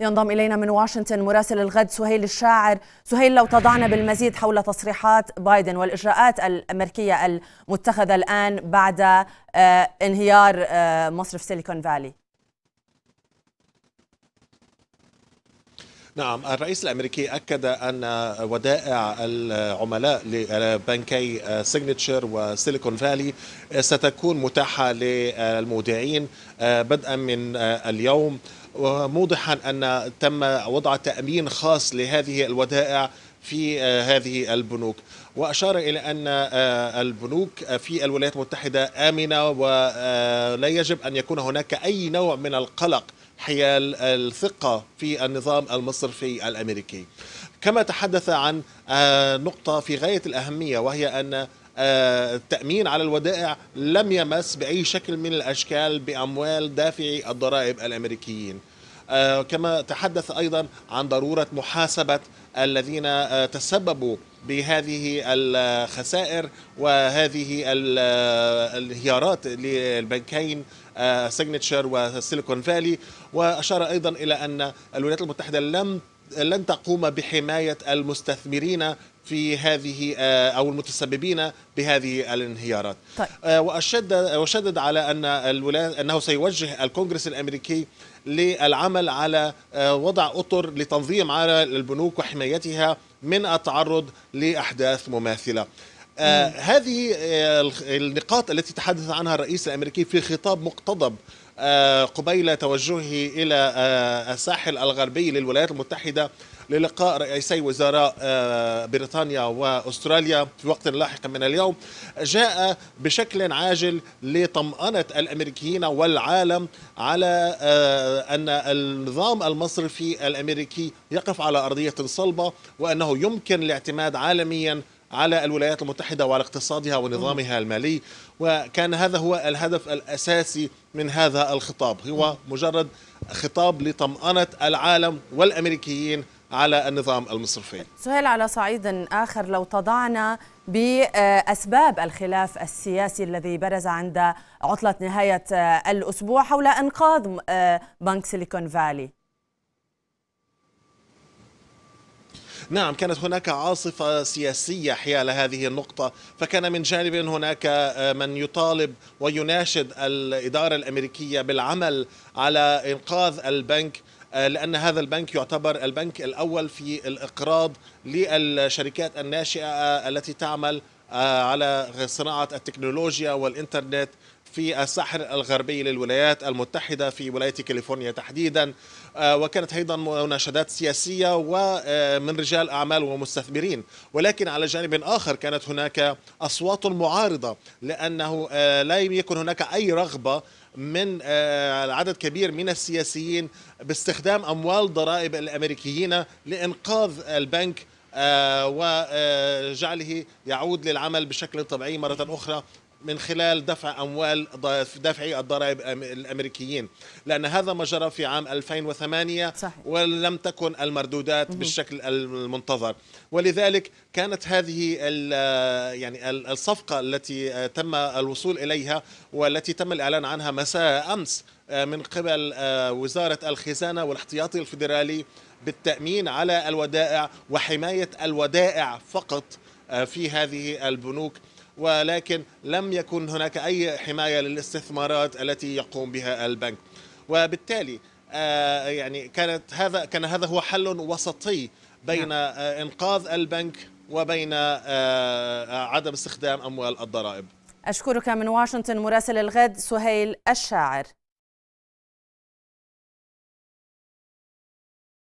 ينضم إلينا من واشنطن مراسل الغد سهيل الشاعر سهيل لو تضعنا بالمزيد حول تصريحات بايدن والإجراءات الأمريكية المتخذة الآن بعد آه، انهيار آه، مصرف سيليكون فالي نعم الرئيس الامريكي اكد ان ودائع العملاء لبنكي سيجنتشر وسيليكون فالي ستكون متاحه للمودعين آه، بدءا من آه، اليوم موضحا ان تم وضع تامين خاص لهذه الودائع في آه، هذه البنوك وأشار إلى أن البنوك في الولايات المتحدة آمنة ولا يجب أن يكون هناك أي نوع من القلق حيال الثقة في النظام المصرفي الأمريكي كما تحدث عن آه، نقطة في غاية الأهمية وهي أن آه، التأمين على الودائع لم يمس بأي شكل من الأشكال بأموال دافعي الضرائب الأمريكيين آه، كما تحدث أيضا عن ضرورة محاسبة الذين آه، تسببوا بهذه الخسائر وهذه الانهيارات آه، للبنكين سيجنتشر وسيليكون فالي واشار ايضا الى ان الولايات المتحده لم لن تقوم بحماية المستثمرين في هذه آه، او المتسببين بهذه الانهيارات طيب. آه، واشد وشدد على ان انه سيوجه الكونغرس الامريكي للعمل على آه، وضع اطر لتنظيم على البنوك وحمايتها من التعرض لاحداث مماثله آه هذه آه، النقاط التي تحدث عنها الرئيس الامريكي في خطاب مقتضب آه قبيل توجهه الى آه، الساحل الغربي للولايات المتحده للقاء رئيسي وزراء آه، بريطانيا واستراليا في وقت لاحق من اليوم جاء بشكل عاجل لطمأنة الامريكيين والعالم على ان النظام المصرفي الامريكي يقف على ارضيه صلبه وانه يمكن الاعتماد عالميا على الولايات المتحدة وعلى اقتصادها ونظامها المالي وكان هذا هو الهدف الأساسي من هذا الخطاب هو مجرد خطاب لطمأنة العالم والأمريكيين على النظام المصرفي سهيل على صعيد آخر لو تضعنا بأسباب الخلاف السياسي الذي برز عند عطلة نهاية الأسبوع حول أنقاذ آه، بنك سيليكون فالي نعم كانت هناك عاصفة سياسية حيال هذه النقطة فكان من جانب هناك آه، من يطالب ويناشد الإدارة الأمريكية بالعمل على إنقاذ البنك آه، لأن هذا البنك يعتبر البنك الأول في الإقراض للشركات الناشئة آه، التي تعمل على صناعة التكنولوجيا والإنترنت في الساحل الغربي للولايات المتحدة في ولاية كاليفورنيا تحديدا آه، وكانت أيضا مناشدات سياسية ومن آه، رجال أعمال ومستثمرين ولكن على جانب آخر كانت هناك أصوات معارضة لأنه آه، لا يكن هناك أي رغبة من عدد كبير من السياسيين باستخدام أموال ضرائب الأمريكيين لإنقاذ البنك وجعله يعود للعمل بشكل طبيعي مرة أخرى من خلال دفع اموال دفع الضرائب الامريكيين لان هذا ما جرى في عام 2008 صحيح. ولم تكن المردودات مه. بالشكل المنتظر ولذلك كانت هذه يعني الصفقه التي تم الوصول اليها والتي تم الاعلان عنها مساء امس آه، من قبل آه، وزاره الخزانه والاحتياطي الفيدرالي بالتامين على الودائع وحمايه الودائع فقط آه، في هذه البنوك ولكن لم يكن هناك أي حماية للاستثمارات التي يقوم بها البنك وبالتالي آه، يعني كانت هذا كان هذا هو حل وسطي بين نعم. آه، إنقاذ البنك وبين آه، عدم استخدام أموال الضرائب أشكرك من واشنطن مراسل الغد سهيل الشاعر